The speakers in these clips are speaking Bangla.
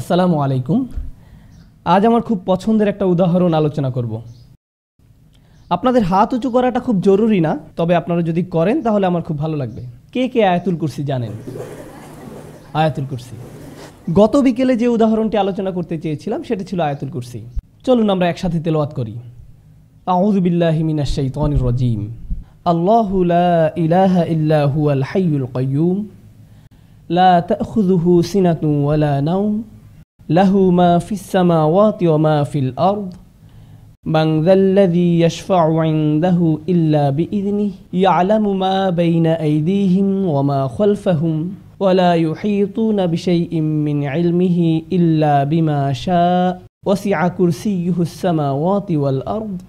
আসসালামু আলাইকুম আজ আমার খুব পছন্দের একটা উদাহরণ আলোচনা করব আপনাদের হাত উঁচু করাটা খুব জরুরি না তবে আপনারা যদি করেন তাহলে আমার খুব ভালো লাগবে কে কে আয়াতুল কুরসি জানেন আয়াতুল কুরসি গত বিকেলে যে উদাহরণটি আলোচনা করতে চেয়েছিলাম সেটা ছিল আয়াতুল কুরসি চলুন আমরা একসাথে তেলোয়াত করি আউজুবিল্লাহিমিনাশাইতানির রজিম আল্লাহু লা ইলাহা ইল্লা হুয়াল হাইয়ুল লা তাখুযুহু সিনাতুন ওয়ালা নাওম له ما في السماوات وما في الأرض من ذا الذي يشفع عنده إلا بإذنه يعلم ما بين أيديهم وما خلفهم ولا يحيطون بشيء من علمه إلا بما شاء وسع كرسيه السماوات والأرض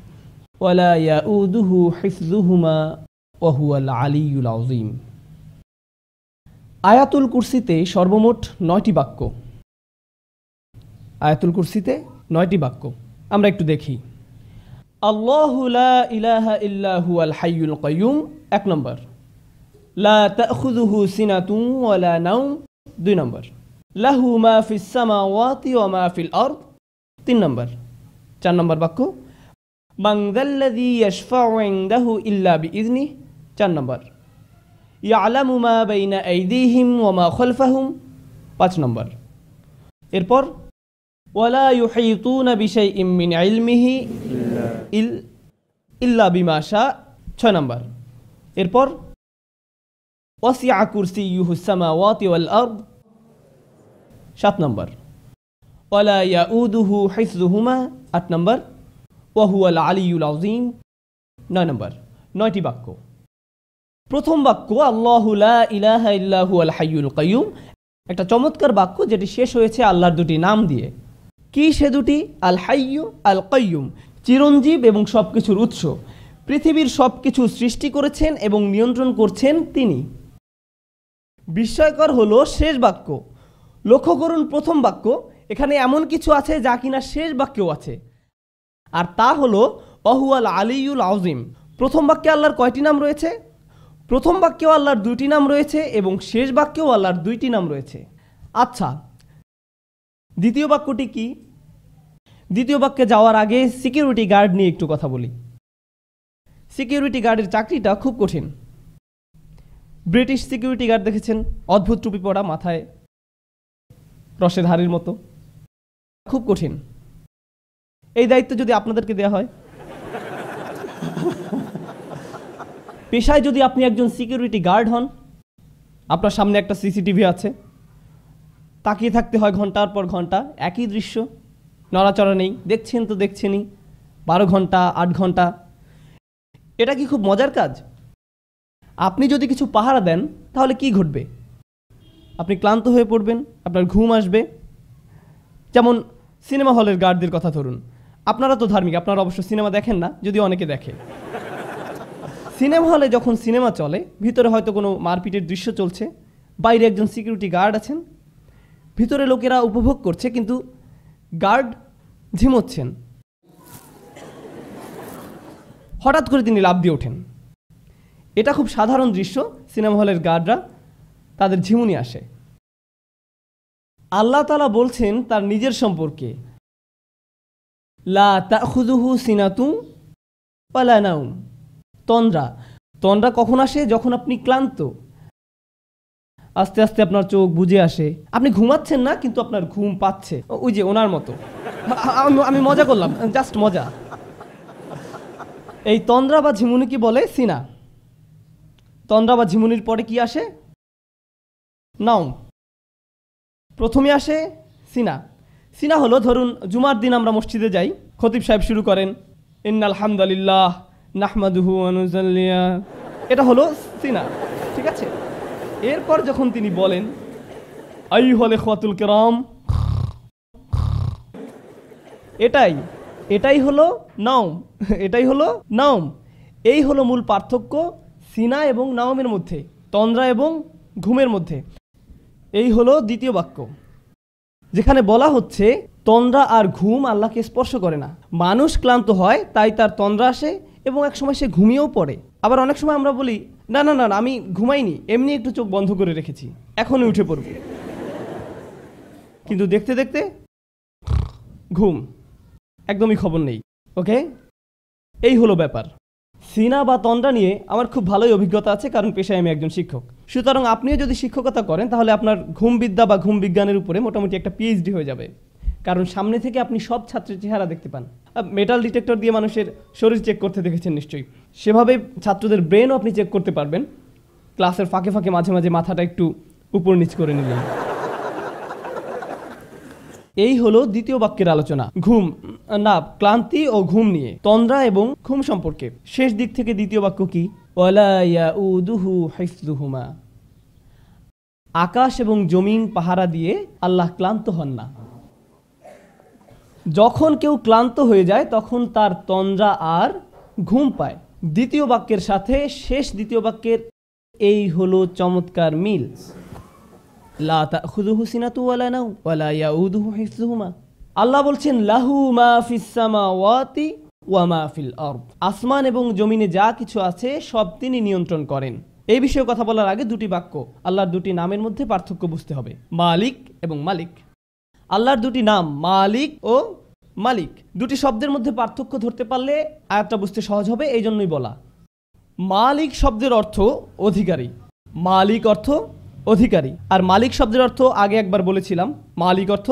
ولا يؤوده حفظهما وهو العلي العظيم الكرسي تي شربموت نوتي بكو আয়াতুল কুরসিতে নয়টি বাক্য আমরা একটু দেখি আল্লাহুলা ইলাহা ইল্লাহু আল হাইউল কয়ুম এক নম্বর লা তাখুদুহু সিনাতু ওয়ালা নাউম দুই নম্বর লাহু মা ফিস সামাওয়াতি ওয়া মা ফিল তিন নম্বর চার নম্বর বাক্য মাংদাল্লাযী ইয়াশফাউ ইনদাহু ইল্লা বিইজনি চার নম্বর ইয়ালামু মা বাইনা আইদিহিম ওয়া মা খলফাহুম পাঁচ নম্বর এরপর ওয়ালা ইউহাইতুনা বিশাইইম মিন ইলমিহি ইল ইল্লা বিমা 6 নম্বর এরপর ওয়াসিআ কুরসিয়ুহুস সামাওয়াতি ওয়াল 7 নম্বর ওয়ালা ইয়াউদুহু হিফযুহুমা 8 নম্বর ওয়া হুয়াল আলিয়ুল 9 নম্বর 9টি বাক্য প্রথম বাক্য আল্লাহ ইলাহা ইল্লাহু আল হাইয়ুল কাইয়ুম একটা চমৎকার বাক্য যেটি শেষ হয়েছে আল্লাহর দুটি নাম দিয়ে কি সে দুটি আল হাইয়ু আল কয়ুম চিরঞ্জীব এবং সব কিছুর উৎস পৃথিবীর সব কিছু সৃষ্টি করেছেন এবং নিয়ন্ত্রণ করছেন তিনি বিস্ময়কর হলো শেষ বাক্য লক্ষ্য করুন প্রথম বাক্য এখানে এমন কিছু আছে যা কিনা শেষ বাক্যও আছে আর তা হলো আল আলিউল আউজিম প্রথম বাক্যে আল্লাহর কয়টি নাম রয়েছে প্রথম বাক্যেও আল্লাহর দুইটি নাম রয়েছে এবং শেষ বাক্যেও আল্লাহর দুইটি নাম রয়েছে আচ্ছা দ্বিতীয় বাক্যটি কি দ্বিতীয় বাক্যে যাওয়ার আগে সিকিউরিটি গার্ড নিয়ে একটু কথা বলি সিকিউরিটি গার্ডের চাকরিটা খুব কঠিন ব্রিটিশ সিকিউরিটি গার্ড দেখেছেন অদ্ভুত টুপি পরা মাথায় রসের হারির মতো খুব কঠিন এই দায়িত্ব যদি আপনাদেরকে দেওয়া হয় পেশায় যদি আপনি একজন সিকিউরিটি গার্ড হন আপনার সামনে একটা সিসিটিভি আছে তাকিয়ে থাকতে হয় ঘন্টার পর ঘন্টা একই দৃশ্য নড়াচড়া নেই দেখছেন তো দেখছেনই বারো ঘন্টা আট ঘন্টা এটা কি খুব মজার কাজ আপনি যদি কিছু পাহারা দেন তাহলে কি ঘটবে আপনি ক্লান্ত হয়ে পড়বেন আপনার ঘুম আসবে যেমন সিনেমা হলের গার্ডদের কথা ধরুন আপনারা তো ধার্মিক আপনারা অবশ্য সিনেমা দেখেন না যদি অনেকে দেখে সিনেমা হলে যখন সিনেমা চলে ভিতরে হয়তো কোনো মারপিটের দৃশ্য চলছে বাইরে একজন সিকিউরিটি গার্ড আছেন ভিতরে লোকেরা উপভোগ করছে কিন্তু গার্ড ঝিমোচ্ছেন হঠাৎ করে তিনি লাভ দিয়ে ওঠেন এটা খুব সাধারণ দৃশ্য সিনেমা হলের গার্ডরা তাদের ঝিমুনি আসে আল্লাহ তালা বলছেন তার নিজের সম্পর্কে লা তাহুদুহু সিনাতু পালানাউম তন্দ্রা তন্দ্রা কখন আসে যখন আপনি ক্লান্ত আস্তে আস্তে আপনার চোখ বুঝে আসে আপনি ঘুমাচ্ছেন না কিন্তু আপনার ঘুম পাচ্ছে ওই যে ওনার মতো আমি মজা করলাম জাস্ট মজা এই তন্দ্রা বা ঝিমুনি কি বলে সিনা তন্দ্রা বা ঝিমুনির পরে কি আসে নাও প্রথমে আসে সিনা সিনা হলো ধরুন জুমার দিন আমরা মসজিদে যাই খতিব সাহেব শুরু করেন ইন্নাল হামদালিল্লাহ নাহমাদুহু আনুজাল্লিয়া এটা হলো সিনা ঠিক আছে এরপর যখন তিনি বলেন আই হলে খাতুল কেরাম এটাই এটাই হলো নাওম এটাই হলো নাওম এই হলো মূল পার্থক্য সিনা এবং নাওমের মধ্যে তন্দ্রা এবং ঘুমের মধ্যে এই হলো দ্বিতীয় বাক্য যেখানে বলা হচ্ছে তন্দ্রা আর ঘুম আল্লাহকে স্পর্শ করে না মানুষ ক্লান্ত হয় তাই তার তন্দ্রা আসে এবং একসময় সে ঘুমিয়েও পড়ে আবার অনেক সময় আমরা বলি না না না আমি ঘুমাইনি এমনি একটু চোখ বন্ধ করে রেখেছি এখনই উঠে পড়ব কিন্তু দেখতে দেখতে ঘুম একদমই খবর নেই ওকে এই হলো ব্যাপার সিনা বা তন্ডা নিয়ে আমার খুব ভালোই অভিজ্ঞতা আছে কারণ পেশায় আমি একজন শিক্ষক সুতরাং আপনিও যদি শিক্ষকতা করেন তাহলে আপনার ঘুম বিদ্যা বা ঘুম বিজ্ঞানের উপরে মোটামুটি একটা পিএইচডি হয়ে যাবে কারণ সামনে থেকে আপনি সব ছাত্রের চেহারা দেখতে পান মেটাল ডিটেক্টর দিয়ে মানুষের শরীর চেক করতে দেখেছেন নিশ্চয়ই সেভাবে ছাত্রদের ব্রেনও আপনি চেক করতে পারবেন ক্লাসের ফাঁকে ফাঁকে মাঝে মাঝে মাথাটা একটু উপর নিচ করে নিলেন এই হলো দ্বিতীয় বাক্যের আলোচনা ঘুম না ক্লান্তি ও ঘুম নিয়ে তন্দ্রা এবং ঘুম সম্পর্কে শেষ দিক থেকে দ্বিতীয় বাক্য কি আকাশ এবং জমিন পাহারা দিয়ে আল্লাহ ক্লান্ত হন না যখন কেউ ক্লান্ত হয়ে যায় তখন তার তন্দ্রা আর ঘুম পায় দ্বিতীয় বাক্যের সাথে শেষ দ্বিতীয় বাক্যের এই হলো চমৎকার মিল লা তাখুযুহু সিনাতু ওয়ালা নাও ওয়ালা ইয়াউদুহু আল্লাহ বলছেন লাহু মা ফিস সামাওয়াতি ওয়া মা ফিল আরদ আসমান এবং জমিনে যা কিছু আছে সব তিনি নিয়ন্ত্রণ করেন এই বিষয়ে কথা বলার আগে দুটি বাক্য আল্লাহর দুটি নামের মধ্যে পার্থক্য বুঝতে হবে মালিক এবং মালিক আল্লাহর দুটি নাম মালিক ও মালিক দুটি শব্দের মধ্যে পার্থক্য ধরতে পারলে আয়াতটা বুঝতে সহজ হবে এই জন্যই বলা মালিক শব্দের অর্থ অধিকারী মালিক অর্থ অধিকারী আর মালিক শব্দের অর্থ আগে একবার বলেছিলাম মালিক অর্থ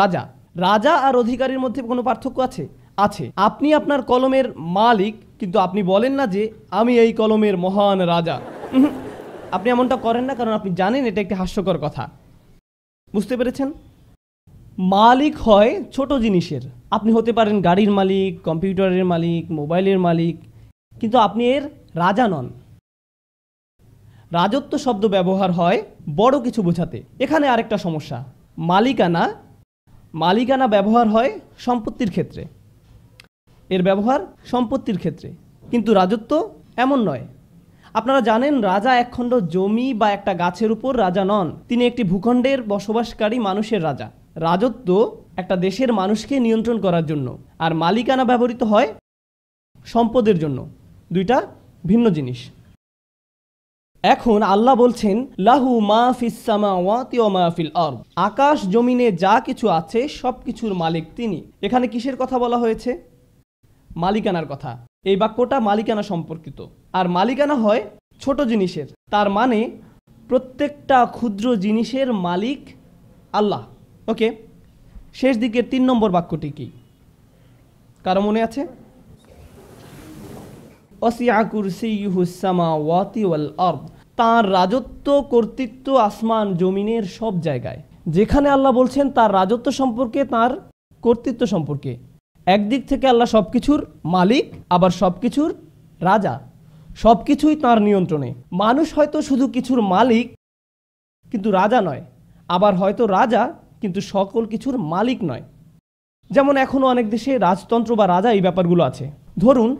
রাজা রাজা আর অধিকারীর মধ্যে কোনো পার্থক্য আছে আছে আপনি আপনার কলমের মালিক কিন্তু আপনি বলেন না যে আমি এই কলমের মহান রাজা আপনি এমনটা করেন না কারণ আপনি জানেন এটা একটি হাস্যকর কথা বুঝতে পেরেছেন মালিক হয় ছোট জিনিসের আপনি হতে পারেন গাড়ির মালিক কম্পিউটারের মালিক মোবাইলের মালিক কিন্তু আপনি এর রাজা নন রাজত্ব শব্দ ব্যবহার হয় বড় কিছু বোঝাতে এখানে আরেকটা সমস্যা মালিকানা মালিকানা ব্যবহার হয় সম্পত্তির ক্ষেত্রে এর ব্যবহার সম্পত্তির ক্ষেত্রে কিন্তু রাজত্ব এমন নয় আপনারা জানেন রাজা একখণ্ড জমি বা একটা গাছের উপর রাজা নন তিনি একটি ভূখণ্ডের বসবাসকারী মানুষের রাজা রাজত্ব একটা দেশের মানুষকে নিয়ন্ত্রণ করার জন্য আর মালিকানা ব্যবহৃত হয় সম্পদের জন্য দুইটা ভিন্ন জিনিস এখন আল্লাহ বলছেন লাহু মা ফিল অর্ব আকাশ জমিনে যা কিছু আছে সব কিছুর মালিক তিনি এখানে কিসের কথা বলা হয়েছে মালিকানার কথা এই বাক্যটা মালিকানা সম্পর্কিত আর মালিকানা হয় ছোট জিনিসের তার মানে প্রত্যেকটা ক্ষুদ্র জিনিসের মালিক আল্লাহ ওকে শেষ দিকের তিন নম্বর বাক্যটি কি কারো মনে আছে তার রাজত্ব কর্তৃত্ব আসমান জমিনের সব জায়গায় যেখানে আল্লাহ বলছেন তার রাজত্ব সম্পর্কে তার কর্তৃত্ব সম্পর্কে একদিক থেকে আল্লাহ সব কিছুর মালিক আবার সব কিছুর রাজা সব কিছুই তাঁর নিয়ন্ত্রণে মানুষ হয়তো শুধু কিছুর মালিক কিন্তু রাজা নয় আবার হয়তো রাজা কিন্তু সকল কিছুর মালিক নয় যেমন এখনও অনেক দেশে রাজতন্ত্র বা রাজা এই ব্যাপারগুলো আছে ধরুন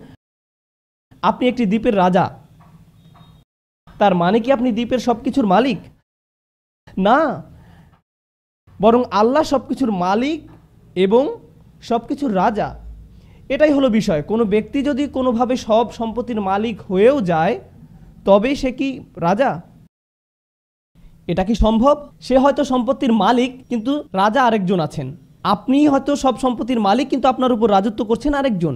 আপনি একটি দ্বীপের রাজা তার মানে কি আপনি দ্বীপের সব কিছুর মালিক না বরং আল্লাহ সব কিছুর মালিক এবং সব কিছুর রাজা এটাই হলো বিষয় কোনো ব্যক্তি যদি কোনোভাবে সব সম্পত্তির মালিক হয়েও যায় তবে সে কি রাজা এটা কি সম্ভব সে হয়তো সম্পত্তির মালিক কিন্তু রাজা আরেকজন আছেন আপনি হয়তো সব সম্পত্তির মালিক কিন্তু আপনার উপর রাজত্ব করছেন আরেকজন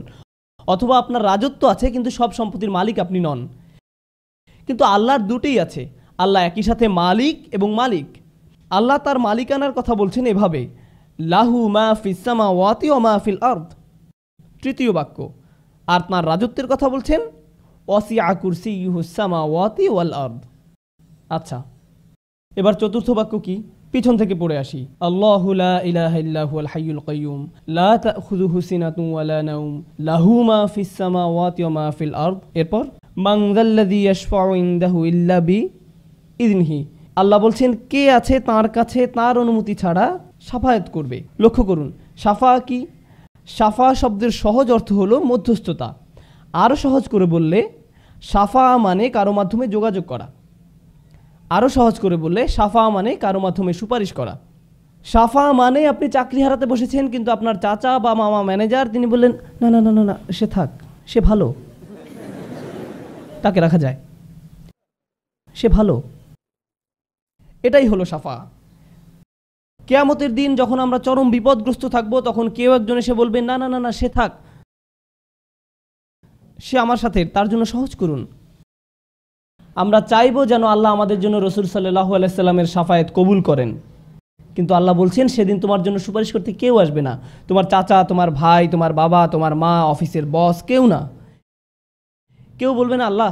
অথবা আপনার রাজত্ব আছে কিন্তু সব সম্পত্তির মালিক আপনি নন কিন্তু আল্লাহর দুটেই আছে আল্লাহ একই সাথে মালিক এবং মালিক আল্লাহ তার মালিকানার কথা বলছেন এভাবে লাহু মা ফিসামা ওয়াতি ও মা ফিল তৃতীয় বাক্য আর তাঁর রাজত্বের কথা বলছেন ওয়াসি আকুরসি ইহুসামা ওয়াতি ওয়াল আর্থ আচ্ছা এবার চতুর্থ বাক্য কি পিছন থেকে পড়ে আসি আল্লাহ লা লাহু মা ইল্লা বি আল্লাহ বলছেন কে আছে তার কাছে তার অনুমতি ছাড়া সাফায়াত করবে লক্ষ্য করুন সাফা কি সাফা শব্দের সহজ অর্থ হলো মধ্যস্থতা আরও সহজ করে বললে সাফা মানে কারো মাধ্যমে যোগাযোগ করা আরও সহজ করে বললে সাফা মানে কারো মাধ্যমে সুপারিশ করা সাফা মানে আপনি চাকরি হারাতে বসেছেন কিন্তু আপনার চাচা বা মামা ম্যানেজার তিনি বললেন না না না না না সে থাক সে ভালো তাকে রাখা যায় সে ভালো এটাই হলো সাফা কেয়ামতের দিন যখন আমরা চরম বিপদগ্রস্ত থাকব তখন কেউ একজন এসে বলবে না না না না সে থাক সে আমার সাথে তার জন্য সহজ করুন আমরা চাইব যেন আল্লাহ আমাদের জন্য রসুল সাল্লাহ আলাইসাল্লামের সাফায়েত কবুল করেন কিন্তু আল্লাহ বলছেন সেদিন তোমার জন্য সুপারিশ করতে কেউ আসবে না তোমার চাচা তোমার ভাই তোমার বাবা তোমার মা অফিসের বস কেউ না কেউ বলবে না আল্লাহ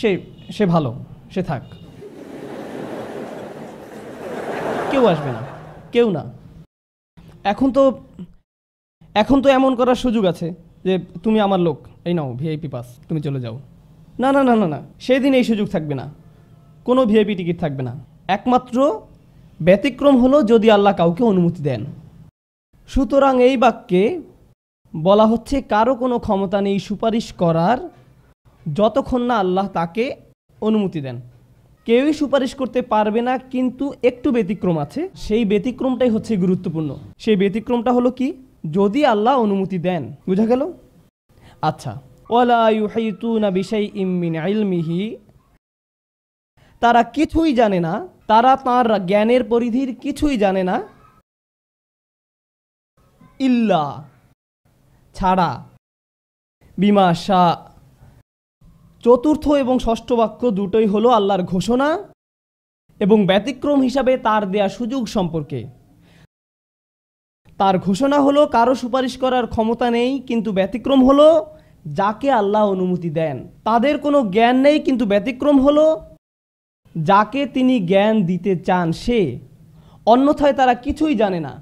সে সে ভালো সে থাক কেউ আসবে না কেউ না এখন তো এখন তো এমন করার সুযোগ আছে যে তুমি আমার লোক এই নাও ভিআইপি পাস তুমি চলে যাও না না না না না সেই দিন এই সুযোগ থাকবে না কোনো ভিআইপি টিকিট থাকবে না একমাত্র ব্যতিক্রম হলো যদি আল্লাহ কাউকে অনুমতি দেন সুতরাং এই বাক্যে বলা হচ্ছে কারো কোনো ক্ষমতা নেই সুপারিশ করার যতক্ষণ না আল্লাহ তাকে অনুমতি দেন কেউই সুপারিশ করতে পারবে না কিন্তু একটু ব্যতিক্রম আছে সেই ব্যতিক্রমটাই হচ্ছে গুরুত্বপূর্ণ সেই ব্যতিক্রমটা হলো কি যদি আল্লাহ অনুমতি দেন বুঝা গেল আচ্ছা তারা কিছুই জানে না তারা তার জ্ঞানের পরিধির কিছুই জানে না ইল্লা ছাড়া বিমা শাহ চতুর্থ এবং ষষ্ঠ বাক্য দুটোই হলো আল্লাহর ঘোষণা এবং ব্যতিক্রম হিসাবে তার দেয়া সুযোগ সম্পর্কে তার ঘোষণা হলো কারো সুপারিশ করার ক্ষমতা নেই কিন্তু ব্যতিক্রম হলো যাকে আল্লাহ অনুমতি দেন তাদের কোনো জ্ঞান নেই কিন্তু ব্যতিক্রম হলো যাকে তিনি জ্ঞান দিতে চান সে অন্যথায় তারা কিছুই জানে না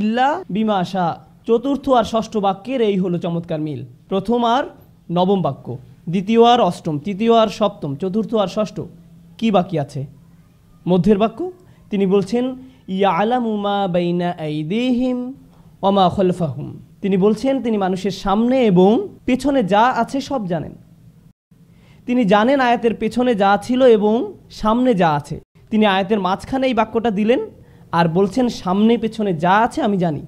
ইল্লা বিমাশা চতুর্থ আর ষষ্ঠ বাক্যের এই হলো চমৎকার মিল প্রথম আর নবম বাক্য দ্বিতীয় আর অষ্টম তৃতীয় আর সপ্তম চতুর্থ আর ষষ্ঠ কি বাকি আছে মধ্যের বাক্য তিনি বলছেন ইয়া আলামুমা বাইনা আইদিহিম অমা খলফাহুম তিনি বলছেন তিনি মানুষের সামনে এবং পেছনে যা আছে সব জানেন তিনি জানেন আয়াতের পেছনে যা ছিল এবং সামনে যা আছে তিনি আয়াতের মাঝখানে এই বাক্যটা দিলেন আর বলছেন সামনে পেছনে যা আছে আমি জানি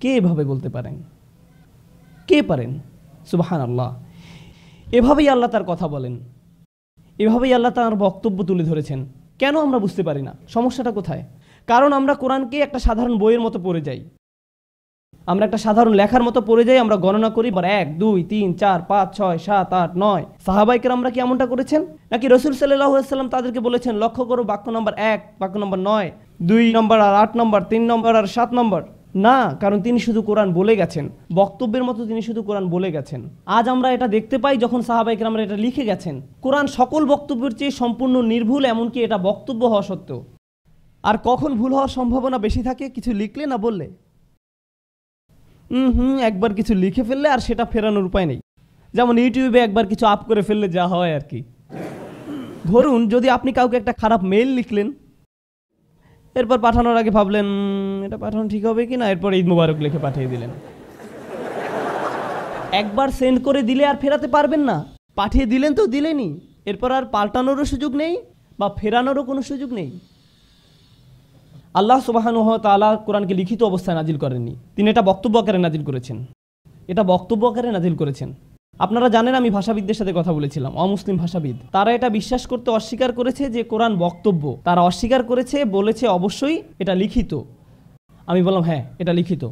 কে এভাবে বলতে পারেন কে পারেন সুবাহান আল্লাহ এভাবেই আল্লাহ তার কথা বলেন এভাবেই আল্লাহ তার বক্তব্য তুলে ধরেছেন কেন আমরা বুঝতে পারি না সমস্যাটা কোথায় কারণ আমরা কোরআনকে একটা সাধারণ বইয়ের মতো পড়ে যাই আমরা একটা সাধারণ লেখার মতো পড়ে যাই আমরা গণনা করি বা এক দুই তিন চার পাঁচ ছয় সাত আট নয় সাহাবাইকের আমরা কি এমনটা করেছেন নাকি রসুল সাল্লাম তাদেরকে বলেছেন লক্ষ্য করো বাক্য নম্বর এক বাক্য নম্বর নয় দুই নম্বর আর আট নম্বর তিন নম্বর আর সাত নম্বর না কারণ তিনি শুধু কোরআন বলে গেছেন বক্তব্যের মতো তিনি শুধু কোরআন বলে গেছেন আজ আমরা এটা দেখতে পাই যখন সাহাবাইকে আমরা এটা লিখে গেছেন কোরআন সকল বক্তব্যের চেয়ে সম্পূর্ণ নির্ভুল এমনকি এটা বক্তব্য হওয়া সত্ত্বেও আর কখন ভুল হওয়ার সম্ভাবনা বেশি থাকে কিছু লিখলে না বললে হুম একবার কিছু লিখে ফেললে আর সেটা ফেরানোর উপায় নেই যেমন ইউটিউবে একবার কিছু আপ করে ফেললে যা হয় আর কি ধরুন যদি আপনি কাউকে একটা খারাপ মেইল লিখলেন এরপর পাঠানোর আগে ভাবলেন এটা পাঠানো ঠিক হবে কি না এরপর ঈদ মুবারক লিখে পাঠিয়ে দিলেন একবার সেন্ড করে দিলে আর ফেরাতে পারবেন না পাঠিয়ে দিলেন তো দিলেনই এরপর আর পাল্টানোরও সুযোগ নেই বা ফেরানোরও কোনো সুযোগ নেই আল্লাহ সুবাহানুহ তালা কোরআনকে লিখিত অবস্থায় নাজিল করেননি তিনি এটা বক্তব্য আকারে নাজিল করেছেন এটা বক্তব্য আকারে নাজিল করেছেন আপনারা জানেন আমি ভাষাবিদদের সাথে কথা বলেছিলাম অমুসলিম ভাষাবিদ তারা এটা বিশ্বাস করতে অস্বীকার করেছে যে কোরআন বক্তব্য তারা অস্বীকার করেছে বলেছে অবশ্যই এটা লিখিত আমি বললাম হ্যাঁ এটা লিখিত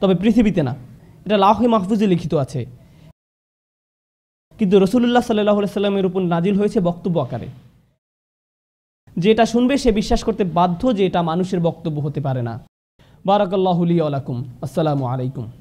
তবে পৃথিবীতে না এটা লাহে মাহফুজে লিখিত আছে কিন্তু রসুল্লাহ সাল্লাহ সাল্লামের উপর নাজিল হয়েছে বক্তব্য আকারে যেটা শুনবে সে বিশ্বাস করতে বাধ্য যে এটা মানুষের বক্তব্য হতে পারে না বারাকাল্লাহ আলাইকুম আসসালামু আলাইকুম